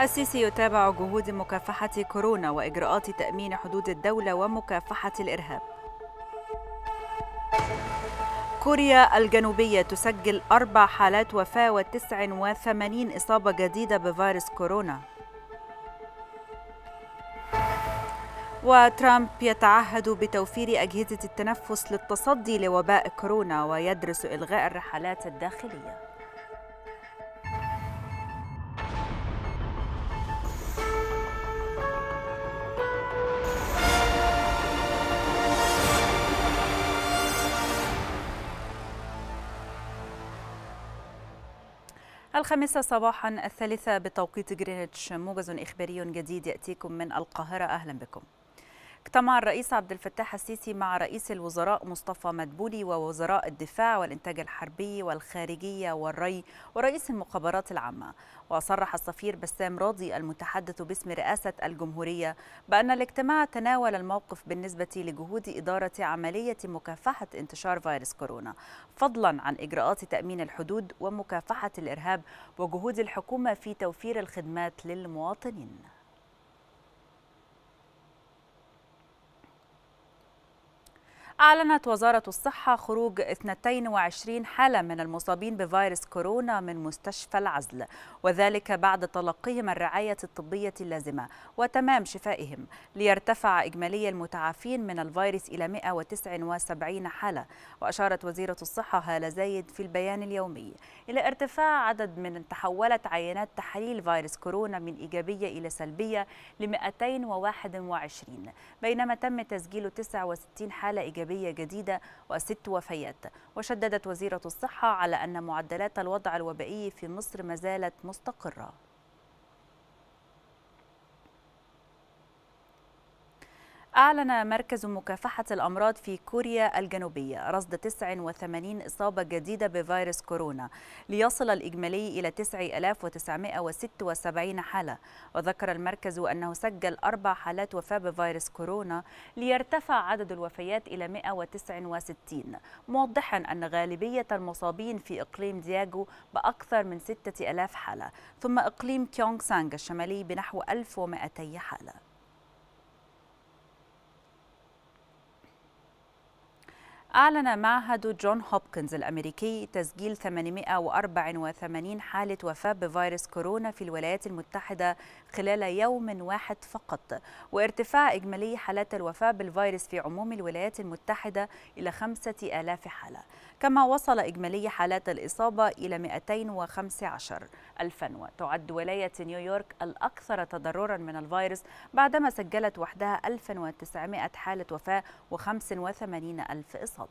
السيسي يتابع جهود مكافحة كورونا وإجراءات تأمين حدود الدولة ومكافحة الإرهاب. كوريا الجنوبية تسجل أربع حالات وفاة و89 إصابة جديدة بفيروس كورونا. وترامب يتعهد بتوفير أجهزة التنفس للتصدي لوباء كورونا ويدرس إلغاء الرحلات الداخلية. الخامسة صباحا الثالثة بتوقيت جرينتش موجز إخباري جديد يأتيكم من القاهرة أهلا بكم اجتمع الرئيس عبد الفتاح السيسي مع رئيس الوزراء مصطفى مدبولي ووزراء الدفاع والإنتاج الحربي والخارجية والري ورئيس المخابرات العامة وصرح السفير بسام راضي المتحدث باسم رئاسة الجمهورية بأن الاجتماع تناول الموقف بالنسبة لجهود إدارة عملية مكافحة انتشار فيروس كورونا فضلا عن إجراءات تأمين الحدود ومكافحة الإرهاب وجهود الحكومة في توفير الخدمات للمواطنين أعلنت وزارة الصحة خروج 22 حالة من المصابين بفيروس كورونا من مستشفى العزل وذلك بعد تلقيهم الرعاية الطبية اللازمة وتمام شفائهم ليرتفع إجمالي المتعافين من الفيروس إلى 179 حالة وأشارت وزيرة الصحة هالة زايد في البيان اليومي إلى ارتفاع عدد من تحولت عينات تحاليل فيروس كورونا من إيجابية إلى سلبية ل 221 بينما تم تسجيل 69 حالة إيجابية شعبية جديدة وست وفيات وشددت وزيرة الصحة على أن معدلات الوضع الوبائي في مصر ما زالت مستقرة أعلن مركز مكافحة الأمراض في كوريا الجنوبية رصد 89 إصابة جديدة بفيروس كورونا ليصل الإجمالي إلى 9976 حالة وذكر المركز أنه سجل أربع حالات وفاة بفيروس كورونا ليرتفع عدد الوفيات إلى 169 موضحا أن غالبية المصابين في إقليم دياجو بأكثر من 6000 حالة ثم إقليم كيونغ سانغ الشمالي بنحو 1200 حالة أعلن معهد جون هوبكنز الأمريكي تسجيل 884 حالة وفاة بفيروس كورونا في الولايات المتحدة خلال يوم واحد فقط وارتفاع إجمالي حالات الوفاة بالفيروس في عموم الولايات المتحدة إلى 5000 حالة كما وصل إجمالي حالات الإصابة إلى 215 ألفا وتعد ولاية نيويورك الأكثر تضررا من الفيروس بعدما سجلت وحدها 1900 حالة وفاة و85 ألف إصابة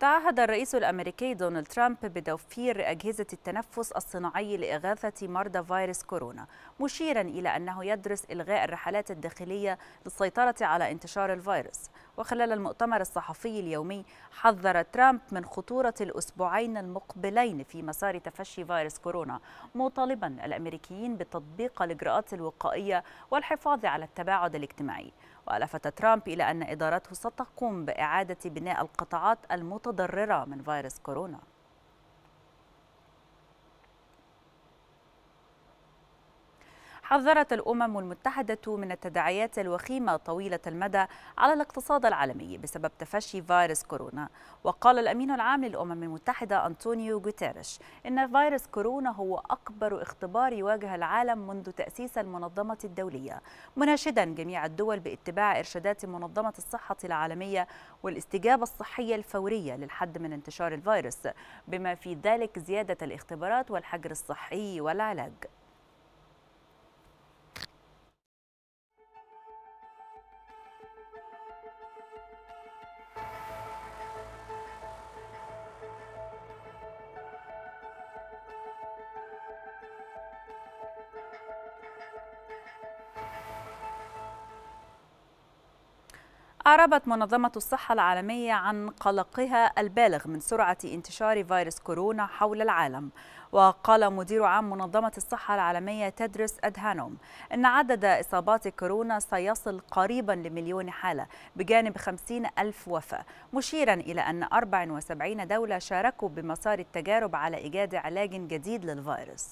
تعهد الرئيس الأمريكي دونالد ترامب بتوفير أجهزة التنفس الصناعي لإغاثة مرضى فيروس كورونا مشيرا إلى أنه يدرس إلغاء الرحلات الداخلية للسيطرة على انتشار الفيروس وخلال المؤتمر الصحفي اليومي حذر ترامب من خطورة الأسبوعين المقبلين في مسار تفشي فيروس كورونا مطالبا الأمريكيين بتطبيق الإجراءات الوقائية والحفاظ على التباعد الاجتماعي والفت ترامب الى ان ادارته ستقوم باعاده بناء القطاعات المتضرره من فيروس كورونا حذرت الأمم المتحدة من التداعيات الوخيمة طويلة المدى على الاقتصاد العالمي بسبب تفشي فيروس كورونا وقال الأمين العام للأمم المتحدة أنطونيو غوتيريش إن فيروس كورونا هو أكبر اختبار يواجه العالم منذ تأسيس المنظمة الدولية مناشدا جميع الدول باتباع إرشادات منظمة الصحة العالمية والاستجابة الصحية الفورية للحد من انتشار الفيروس بما في ذلك زيادة الاختبارات والحجر الصحي والعلاج أعربت منظمة الصحة العالمية عن قلقها البالغ من سرعة انتشار فيروس كورونا حول العالم وقال مدير عام منظمة الصحة العالمية تدرس أدهانوم أن عدد إصابات كورونا سيصل قريبا لمليون حالة بجانب 50 ألف وفاة مشيرا إلى أن 74 دولة شاركوا بمسار التجارب على إيجاد علاج جديد للفيروس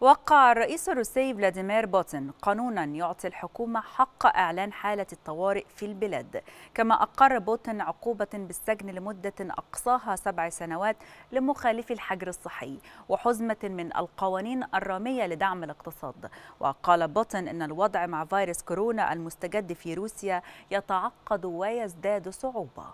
وقع الرئيس الروسي فلاديمير بوتين قانونا يعطي الحكومة حق إعلان حالة الطوارئ في البلاد كما أقر بوتين عقوبة بالسجن لمدة أقصاها سبع سنوات لمخالفي الحجر الصحي وحزمة من القوانين الرامية لدعم الاقتصاد وقال بوتين إن الوضع مع فيروس كورونا المستجد في روسيا يتعقد ويزداد صعوبة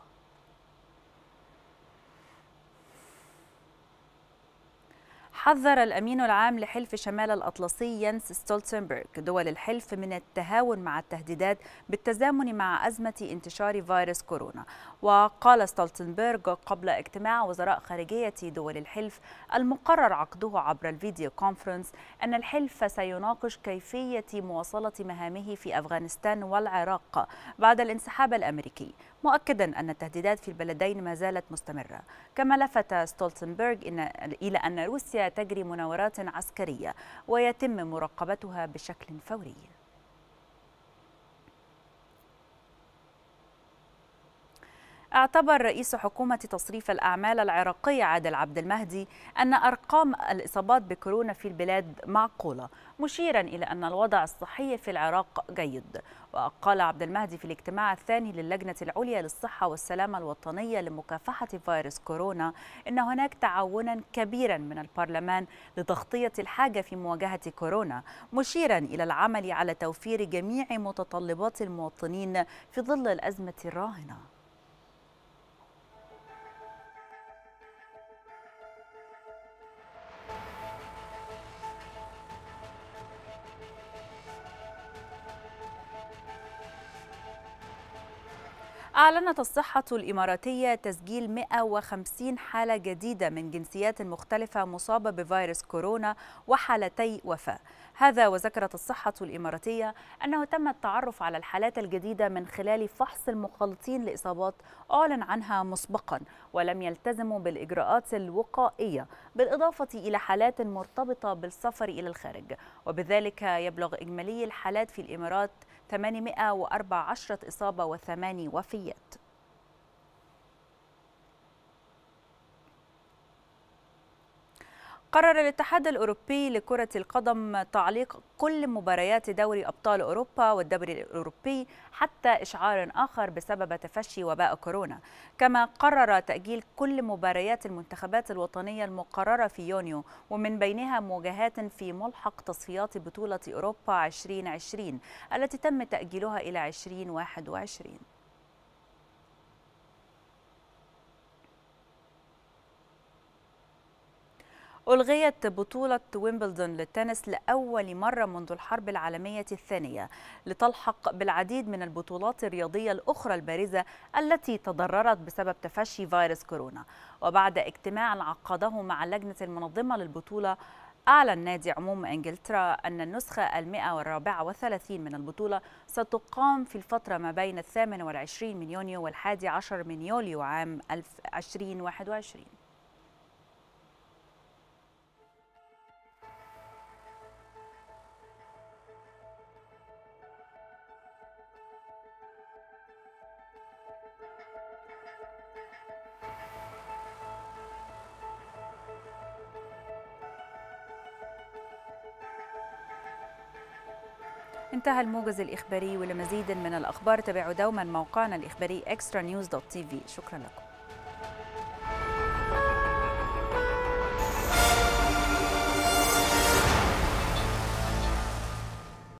حذر الأمين العام لحلف شمال الأطلسي ينس ستولتنبرغ دول الحلف من التهاون مع التهديدات بالتزامن مع أزمة انتشار فيروس كورونا وقال ستولتنبرغ قبل اجتماع وزراء خارجية دول الحلف المقرر عقده عبر الفيديو كونفرنس أن الحلف سيناقش كيفية مواصلة مهامه في أفغانستان والعراق بعد الانسحاب الأمريكي مؤكدا أن التهديدات في البلدين ما زالت مستمرة كما لفت ستولتنبرغ إن إلى أن روسيا تجري مناورات عسكرية ويتم مراقبتها بشكل فوري اعتبر رئيس حكومة تصريف الأعمال العراقية عادل عبد المهدي أن أرقام الإصابات بكورونا في البلاد معقولة مشيرا إلى أن الوضع الصحي في العراق جيد وقال عبد المهدي في الاجتماع الثاني للجنة العليا للصحة والسلامة الوطنية لمكافحة فيروس كورونا إن هناك تعاونا كبيرا من البرلمان لتغطية الحاجة في مواجهة كورونا مشيرا إلى العمل على توفير جميع متطلبات المواطنين في ظل الأزمة الراهنة أعلنت الصحة الإماراتية تسجيل 150 حالة جديدة من جنسيات مختلفة مصابة بفيروس كورونا وحالتي وفاة هذا وذكرت الصحة الإماراتية أنه تم التعرف على الحالات الجديدة من خلال فحص المخالطين لإصابات أعلن عنها مسبقا ولم يلتزموا بالإجراءات الوقائية بالإضافة إلى حالات مرتبطة بالسفر إلى الخارج وبذلك يبلغ إجمالي الحالات في الإمارات 814 إصابة وثماني وفيات قرر الاتحاد الأوروبي لكرة القدم تعليق كل مباريات دوري أبطال أوروبا والدوري الأوروبي حتى إشعار آخر بسبب تفشي وباء كورونا كما قرر تأجيل كل مباريات المنتخبات الوطنية المقررة في يونيو ومن بينها مواجهات في ملحق تصفيات بطولة أوروبا 2020 التي تم تأجيلها إلى 2021 ألغيت بطولة ويمبلدون للتنس لأول مرة منذ الحرب العالمية الثانية لتلحق بالعديد من البطولات الرياضية الأخرى البارزة التي تضررت بسبب تفشي فيروس كورونا وبعد اجتماع عقده مع اللجنة المنظمة للبطولة أعلن نادي عموم إنجلترا أن النسخة المئة والرابعة وثلاثين من البطولة ستقام في الفترة ما بين الثامن والعشرين من يونيو والحادي عشر من يوليو عام 2021 انتهى الموجز الإخباري ولمزيد من الأخبار تابعوا دوما موقعنا الإخباري extranews.tv شكرا لكم